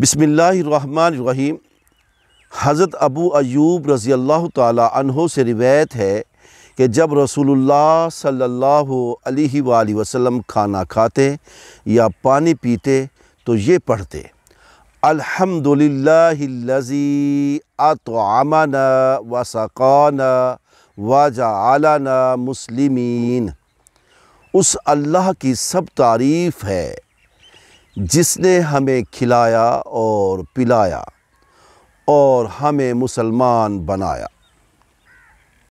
بسم اللہ الرحمن الرحیم حضرت ابو ایوب رضی اللہ تعالی عنہ سے روایت ہے کہ جب رسول اللہ صلی اللہ علیہ وآلہ وسلم کھانا کھاتے یا پانی پیتے تو یہ پڑھتے الحمدللہ اللذی اطعمنا وسقانا وجعلنا مسلمین اس اللہ کی سب تعریف ہے जिसने हमें खिलाया और पिलाया और हमें मुसलमान बनाया